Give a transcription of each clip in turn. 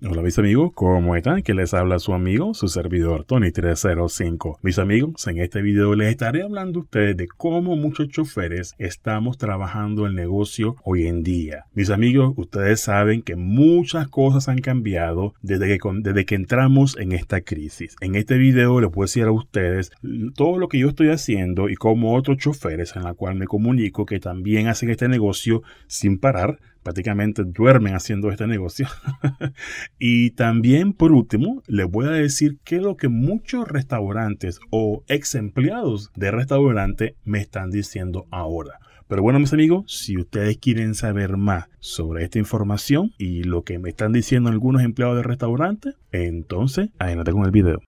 Hola mis amigos, ¿cómo están? Que les habla su amigo, su servidor Tony305. Mis amigos, en este video les estaré hablando a ustedes de cómo muchos choferes estamos trabajando el negocio hoy en día. Mis amigos, ustedes saben que muchas cosas han cambiado desde que, desde que entramos en esta crisis. En este video les puedo decir a ustedes todo lo que yo estoy haciendo y cómo otros choferes en la cual me comunico que también hacen este negocio sin parar prácticamente duermen haciendo este negocio. y también, por último, les voy a decir qué es lo que muchos restaurantes o ex empleados de restaurante me están diciendo ahora. Pero bueno, mis amigos, si ustedes quieren saber más sobre esta información y lo que me están diciendo algunos empleados de restaurante, entonces adelante con el video.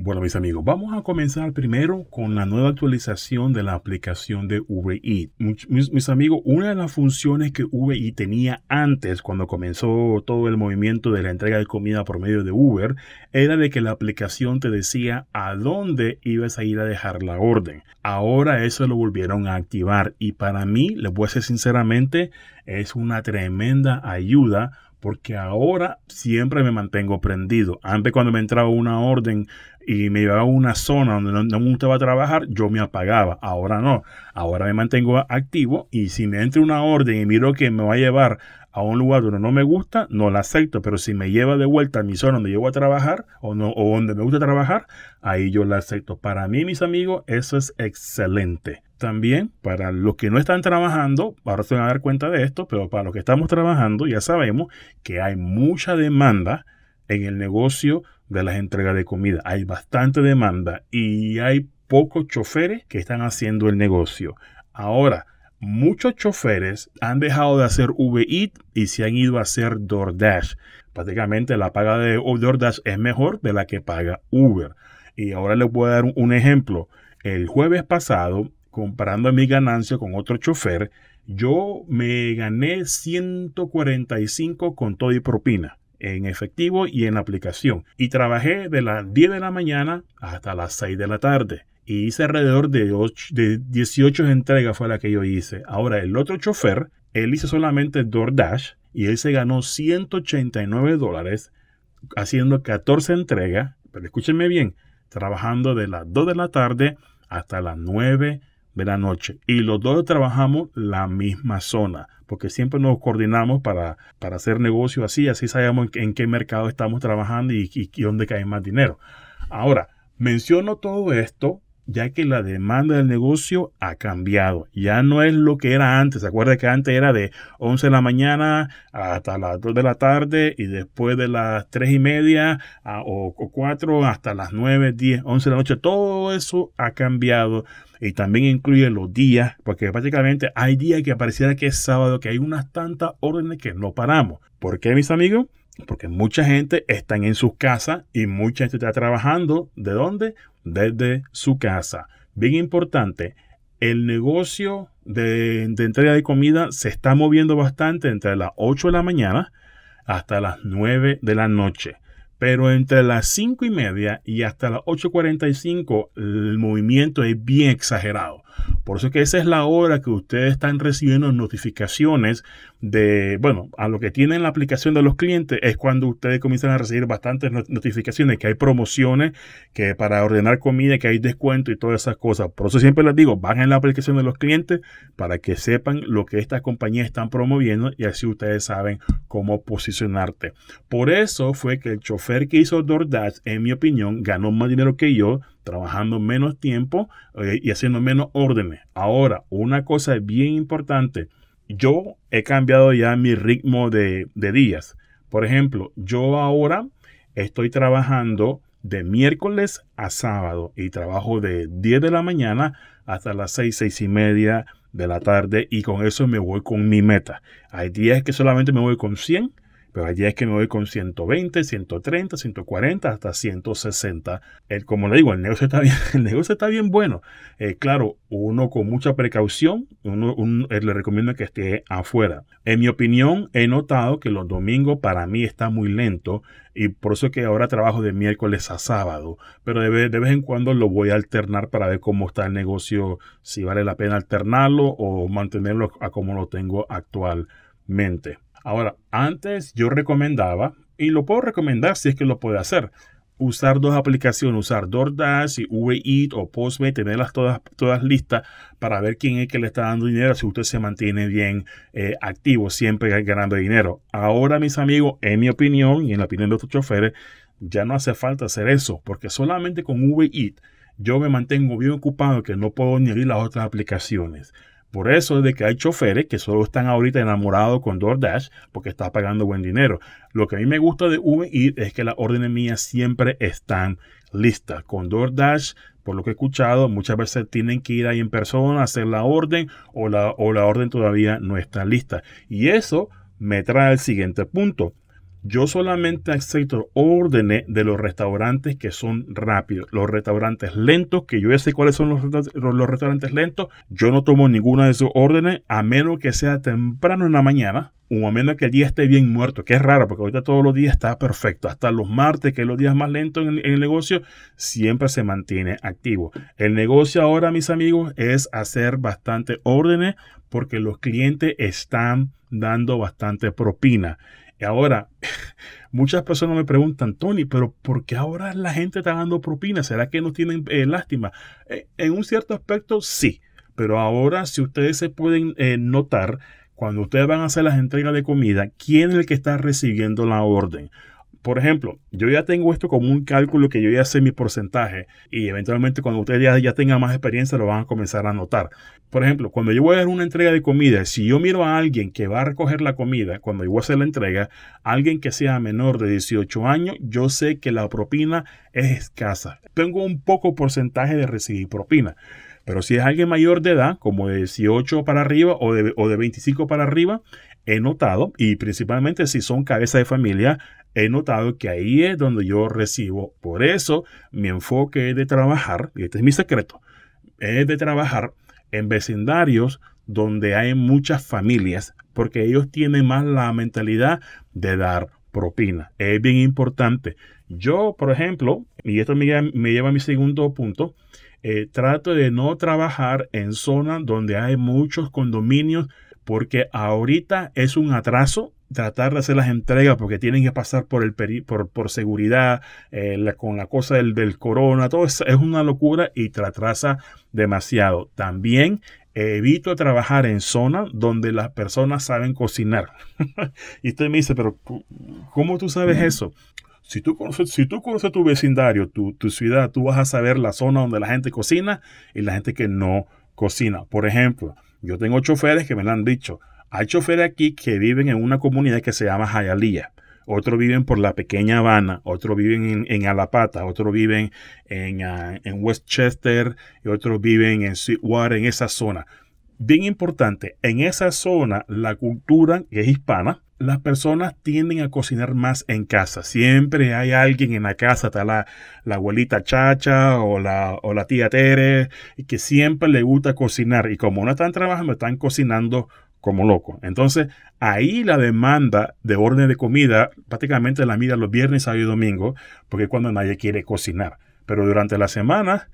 Bueno, mis amigos, vamos a comenzar primero con la nueva actualización de la aplicación de VI. Mis, amigos, una de las funciones que VI tenía antes, cuando comenzó todo el movimiento de la entrega de comida por medio de Uber, era de que la aplicación te decía a dónde ibas a ir a dejar la orden. Ahora eso lo volvieron a activar y para mí, les voy a decir sinceramente, es una tremenda ayuda porque ahora siempre me mantengo prendido. Antes cuando me entraba una orden y me llevaba a una zona donde no, no, me gustaba trabajar, yo me apagaba. Ahora no. Ahora me mantengo activo y si me entra una orden y miro que me va a llevar a un lugar donde no me gusta, no la acepto, pero si me lleva de vuelta a mi zona donde yo a trabajar o, no, o donde me gusta trabajar, ahí yo la acepto. Para mí, mis amigos, eso es excelente. También para los que no están trabajando, ahora se van a dar cuenta de esto, pero para los que estamos trabajando ya sabemos que hay mucha demanda en el negocio de las entregas de comida. Hay bastante demanda y hay pocos choferes que están haciendo el negocio. Ahora, muchos choferes han dejado de hacer Eat y se han ido a hacer DoorDash. Prácticamente la paga de DoorDash es mejor de la que paga Uber. Y ahora les voy a dar un ejemplo. El jueves pasado, comparando mi ganancia con otro chofer, yo me gané 145 con todo y propina en efectivo y en aplicación. Y trabajé de las 10 de la mañana hasta las 6 de la tarde y hice alrededor de, de 18 entregas fue la que yo hice. Ahora, el otro chofer, él hizo solamente DoorDash y él se ganó 189 dólares haciendo 14 entregas, pero escúchenme bien, trabajando de las 2 de la tarde hasta las 9 de la noche. Y los dos trabajamos la misma zona, porque siempre nos coordinamos para, para hacer negocio así, así sabemos en, qué mercado estamos trabajando y, y, y dónde cae más dinero. Ahora, menciono todo esto ya que la demanda del negocio ha cambiado. Ya no es lo que era antes. ¿Se acuerda que antes era de 11 de la mañana hasta las 2 de la tarde y después de las 3 y media a, ah, o, 4 hasta las 9, 10, 11 de la noche? Todo eso ha cambiado y también incluye los días, porque prácticamente hay días que pareciera que es sábado, que hay unas tantas órdenes que no paramos. ¿Por qué, mis amigos? Porque mucha gente está en sus casas y mucha gente está trabajando. ¿De dónde? desde su casa. Bien importante, el negocio de, entrega de comida se está moviendo bastante entre las 8 de la mañana hasta las 9 de la noche. Pero entre las 5 y media y hasta las 8.45 el movimiento es bien exagerado. Por eso es que esa es la hora que ustedes están recibiendo notificaciones de, bueno, a lo que tienen la aplicación de los clientes es cuando ustedes comienzan a recibir bastantes notificaciones, que hay promociones, que para ordenar comida, que hay descuento y todas esas cosas. Por eso siempre les digo, en la aplicación de los clientes para que sepan lo que estas compañías están promoviendo y así ustedes saben cómo posicionarte. Por eso fue que el chofer que hizo DoorDash, en mi opinión, ganó más dinero que yo trabajando menos tiempo eh, y haciendo menos órdenes. Ahora, una cosa bien importante, yo he cambiado ya mi ritmo de, de días. Por ejemplo, yo ahora estoy trabajando de miércoles a sábado y trabajo de 10 de la mañana hasta las 6, 6 y media de la tarde y con eso me voy con mi meta. Hay días que solamente me voy con 100, pero allí es que me voy con 120, 130, 140, hasta 160. El, como le digo, el negocio está bien, el negocio está bien bueno. Eh, claro, uno con mucha precaución, uno, eh, le recomiendo que esté afuera. En mi opinión, he notado que los domingos para mí está muy lento y por eso que ahora trabajo de miércoles a sábado, pero de de vez en cuando lo voy a alternar para ver cómo está el negocio, si vale la pena alternarlo o mantenerlo a como lo tengo actualmente. Ahora, antes yo recomendaba, y lo puedo recomendar si es que lo puede hacer, usar dos aplicaciones, usar DoorDash y Uber o Postmates, tenerlas todas, todas listas para ver quién es que le está dando dinero, si usted se mantiene bien eh, activo, siempre ganando dinero. Ahora, mis amigos, en mi opinión y en la opinión de otros choferes, ya no hace falta hacer eso, porque solamente con Uber yo me mantengo bien ocupado que no puedo ni las otras aplicaciones. Por eso es de que hay choferes que solo están ahorita enamorados con DoorDash porque está pagando buen dinero. Lo que a mí me gusta de Uber es que las órdenes mías siempre están listas. Con DoorDash, por lo que he escuchado, muchas veces tienen que ir ahí en persona a hacer la orden o la, o la orden todavía no está lista. Y eso me trae al siguiente punto. Yo solamente acepto órdenes de los restaurantes que son rápidos. Los restaurantes lentos, que yo ya sé cuáles son los, restaurantes lentos, yo no tomo ninguna de sus órdenes a menos que sea temprano en la mañana o a menos que el día esté bien muerto, que es raro porque ahorita todos los días está perfecto. Hasta los martes, que es los días más lentos en el negocio, siempre se mantiene activo. El negocio ahora, mis amigos, es hacer bastante órdenes porque los clientes están dando bastante propina y ahora, muchas personas me preguntan, Tony, pero ¿por qué ahora la gente está dando propina? ¿Será que no tienen eh, lástima? E, en un cierto aspecto, sí. Pero ahora, si ustedes se pueden eh, notar, cuando ustedes van a hacer las entregas de comida, ¿quién es el que está recibiendo la orden? Por ejemplo, yo ya tengo esto como un cálculo que yo ya sé mi porcentaje y eventualmente cuando ustedes ya, tengan más experiencia lo van a comenzar a notar. Por ejemplo, cuando yo voy a hacer una entrega de comida, si yo miro a alguien que va a recoger la comida, cuando yo voy a hacer la entrega, alguien que sea menor de 18 años, yo sé que la propina es escasa. Tengo un poco porcentaje de recibir propina. Pero si es alguien mayor de edad, como de 18 para arriba o de, o de 25 para arriba, he notado, y principalmente si son cabeza de familia, he notado que ahí es donde yo recibo. Por eso mi enfoque es de trabajar, y este es mi secreto, es de trabajar en vecindarios donde hay muchas familias, porque ellos tienen más la mentalidad de dar propina. Es bien importante. Yo, por ejemplo, y esto me me lleva a mi segundo punto, eh, trato de no trabajar en zonas donde hay muchos condominios porque ahorita es un atraso tratar de hacer las entregas porque tienen que pasar por el por, seguridad eh, con la cosa del, del, corona todo eso es una locura y te atrasa demasiado también evito trabajar en zonas donde las personas saben cocinar. y usted me dice, pero ¿cómo tú sabes eso? Si tú conoces, si tú conoces tu vecindario, tu, ciudad, tú vas a saber la zona donde la gente cocina y la gente que no cocina. Por ejemplo, yo tengo choferes que me lo han dicho. Hay choferes aquí que viven en una comunidad que se llama Jayalía. Otros viven por la pequeña Habana, otros viven en, Alapata, otros viven ah, en, Westchester y otros viven en Sweetwater, en esa zona bien importante, en esa zona la cultura que es hispana, las personas tienden a cocinar más en casa. Siempre hay alguien en la casa, está la, la abuelita Chacha o la, o la tía Tere, que siempre le gusta cocinar. Y como no están trabajando, están cocinando como loco. Entonces, ahí la demanda de orden de comida prácticamente la mira los viernes, sábado y domingo, porque es cuando nadie quiere cocinar. Pero durante la semana,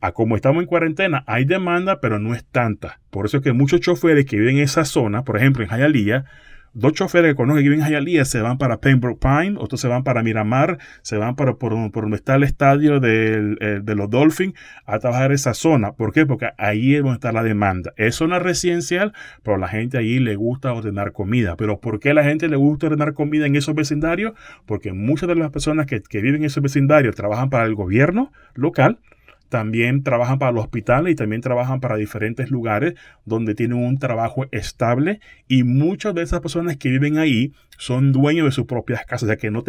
a, como estamos en cuarentena, hay demanda, pero no es tanta. Por eso que muchos choferes que viven en esa zona, por ejemplo en Hialeah, dos choferes que conozco que viven en Hialeah se van para Pembroke Pine, otros se van para Miramar, se van para por, donde está el estadio eh, de los Dolphins a trabajar esa zona. ¿Por qué? Porque ahí es donde está la demanda. Es zona residencial, pero la gente allí le gusta ordenar comida. ¿Pero por qué la gente le gusta ordenar comida en esos vecindarios? Porque muchas de las personas que, que viven en esos vecindarios trabajan para el gobierno local también trabajan para los hospitales y también trabajan para diferentes lugares donde tienen un trabajo estable y muchas de esas personas que viven ahí son dueños de sus propias casas, o sea que no,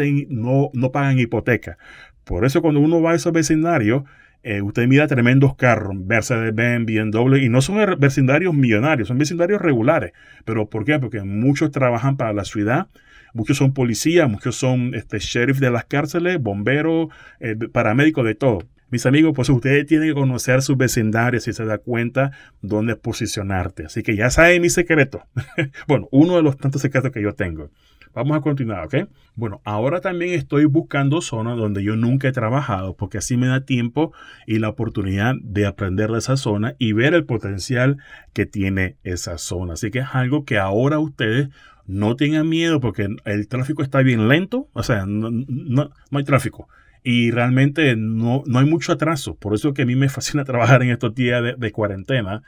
no, pagan hipoteca. Por eso cuando uno va a esos vecindarios, eh, usted mira tremendos carros, Mercedes, Benz, BMW, y no son er, vecindarios millonarios, son vecindarios regulares. ¿Pero por qué? Porque muchos trabajan para la ciudad, muchos son policías, muchos son este, sheriff de las cárceles, bomberos, eh, paramédicos, de todo. Mis amigos, pues ustedes tienen que conocer sus vecindarios y se da cuenta dónde posicionarte. Así que ya saben mi secreto. bueno, uno de los tantos secretos que yo tengo. Vamos a continuar, ¿ok? Bueno, ahora también estoy buscando zonas donde yo nunca he trabajado, porque así me da tiempo y la oportunidad de aprender de esa zona y ver el potencial que tiene esa zona. Así que es algo que ahora ustedes no tengan miedo, porque el tráfico está bien lento, o sea, no hay tráfico y realmente no, no hay mucho atraso. Por eso que a mí me fascina trabajar en estos días de, cuarentena.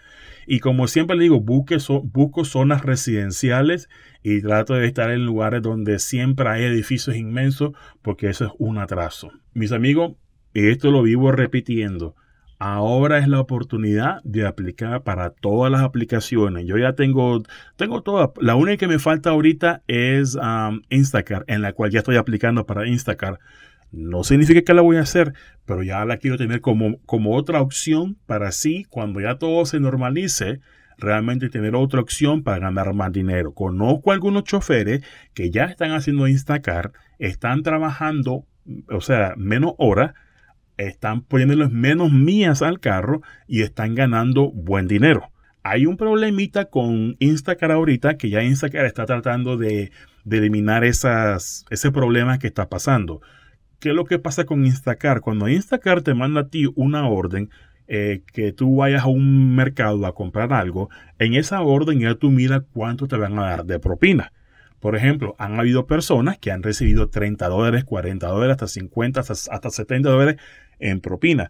Y como siempre le digo, busque, busco zonas residenciales y trato de estar en lugares donde siempre hay edificios inmensos porque eso es un atraso. Mis amigos, esto lo vivo repitiendo. Ahora es la oportunidad de aplicar para todas las aplicaciones. Yo ya tengo, tengo todas. La única que me falta ahorita es Instacar, en la cual ya estoy aplicando para Instacar. No significa que la voy a hacer, pero ya la quiero tener como, como otra opción para así cuando ya todo se normalice, realmente tener otra opción para ganar más dinero. Conozco algunos choferes que ya están haciendo Instacar, están trabajando, o sea, menos horas, están poniéndoles menos mías al carro y están ganando buen dinero. Hay un problemita con Instacar ahorita que ya Instacar está tratando de, de eliminar esas, ese problema que está pasando. ¿Qué es lo que pasa con Instacar? Cuando Instacar te manda a ti una orden, eh, que tú vayas a un mercado a comprar algo, en esa orden ya tú mira cuánto te van a dar de propina. Por ejemplo, han habido personas que han recibido 30 dólares, 40 dólares, hasta 50, hasta, hasta 70 dólares en propina.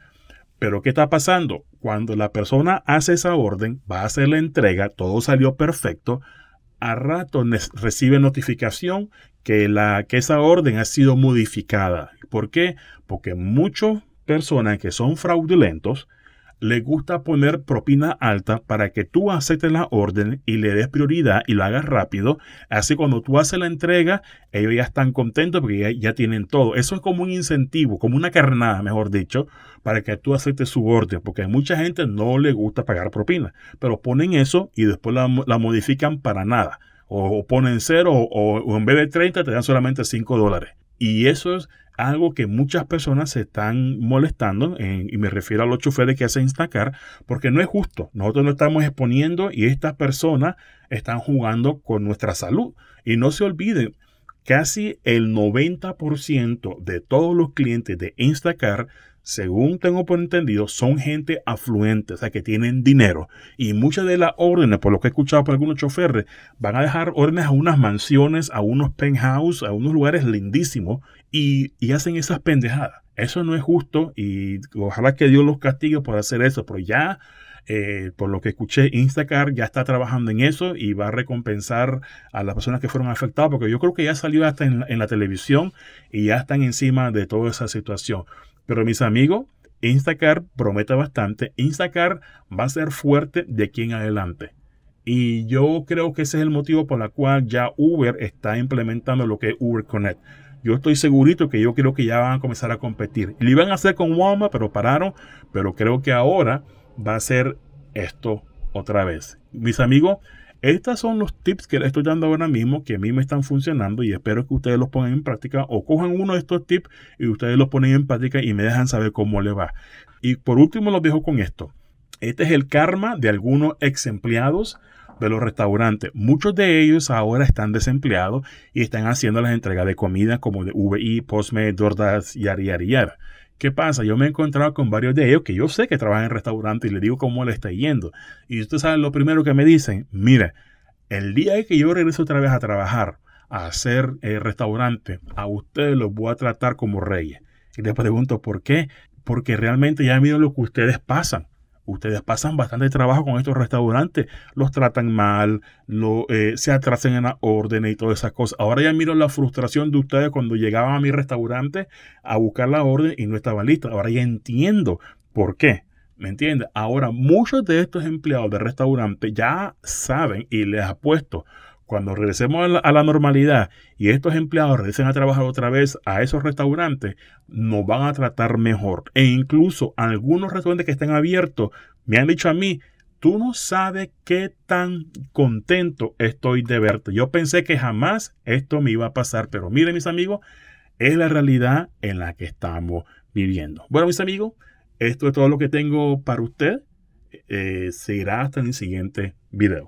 Pero ¿qué está pasando? Cuando la persona hace esa orden, va a hacer la entrega, todo salió perfecto, a rato recibe notificación que, la, que esa orden ha sido modificada. ¿Por qué? Porque muchas personas que son fraudulentos le gusta poner propina alta para que tú aceptes la orden y le des prioridad y lo hagas rápido. Así cuando tú haces la entrega, ellos ya están contentos porque ya, tienen todo. Eso es como un incentivo, como una carnada, mejor dicho, para que tú aceptes su orden, porque a mucha gente no le gusta pagar propina, pero ponen eso y después la, modifican para nada. O, ponen cero o, o, en vez de 30 te dan solamente 5 dólares. Y eso es algo que muchas personas se están molestando, y me refiero a los choferes que hacen Instacar, porque no es justo. Nosotros no estamos exponiendo y estas personas están jugando con nuestra salud. Y no se olviden, casi el 90% de todos los clientes de Instacar según tengo por entendido, son gente afluente, o sea, que tienen dinero. Y muchas de las órdenes, por lo que he escuchado por algunos choferes, van a dejar órdenes a unas mansiones, a unos penthouses, a unos lugares lindísimos y, hacen esas pendejadas. Eso no es justo y ojalá que Dios los castigue por hacer eso, pero ya eh, por lo que escuché, Instacar ya está trabajando en eso y va a recompensar a las personas que fueron afectadas, porque yo creo que ya salió hasta en, la televisión y ya están encima de toda esa situación. Pero mis amigos, Instacar promete bastante. Instacar va a ser fuerte de aquí en adelante. Y yo creo que ese es el motivo por el cual ya Uber está implementando lo que es Uber Connect. Yo estoy segurito que yo creo que ya van a comenzar a competir. Y lo iban a hacer con Walmart, pero pararon. Pero creo que ahora va a ser esto otra vez. Mis amigos, estos son los tips que les estoy dando ahora mismo que a mí me están funcionando y espero que ustedes los pongan en práctica o cojan uno de estos tips y ustedes los ponen en práctica y me dejan saber cómo les va. Y por último los dejo con esto. Este es el karma de algunos ex empleados de los restaurantes. Muchos de ellos ahora están desempleados y están haciendo las entregas de comida como de VI, Postmates, Dordas, y yari, ¿Qué pasa? Yo me he encontrado con varios de ellos que yo sé que trabajan en restaurantes y les digo cómo le está yendo. Y ustedes saben lo primero que me dicen, mira, el día que yo regreso otra vez a trabajar, a hacer el eh, restaurante, a ustedes los voy a tratar como reyes. Y les pregunto, ¿por qué? Porque realmente ya miro lo que ustedes pasan. Ustedes pasan bastante trabajo con estos restaurantes, los tratan mal, eh, se atrasen en la orden y todas esas cosas. Ahora ya miro la frustración de ustedes cuando llegaban a mi restaurante a buscar la orden y no estaba lista. Ahora ya entiendo por qué. ¿Me entiendes? Ahora muchos de estos empleados de restaurante ya saben y les apuesto cuando regresemos a la, normalidad y estos empleados regresen a trabajar otra vez a esos restaurantes, nos van a tratar mejor. E incluso algunos restaurantes que estén abiertos me han dicho a mí, tú no sabes qué tan contento estoy de verte. Yo pensé que jamás esto me iba a pasar, pero miren mis amigos, es la realidad en la que estamos viviendo. Bueno, mis amigos, esto es todo lo que tengo para usted. Eh, eh, seguirá hasta el siguiente video.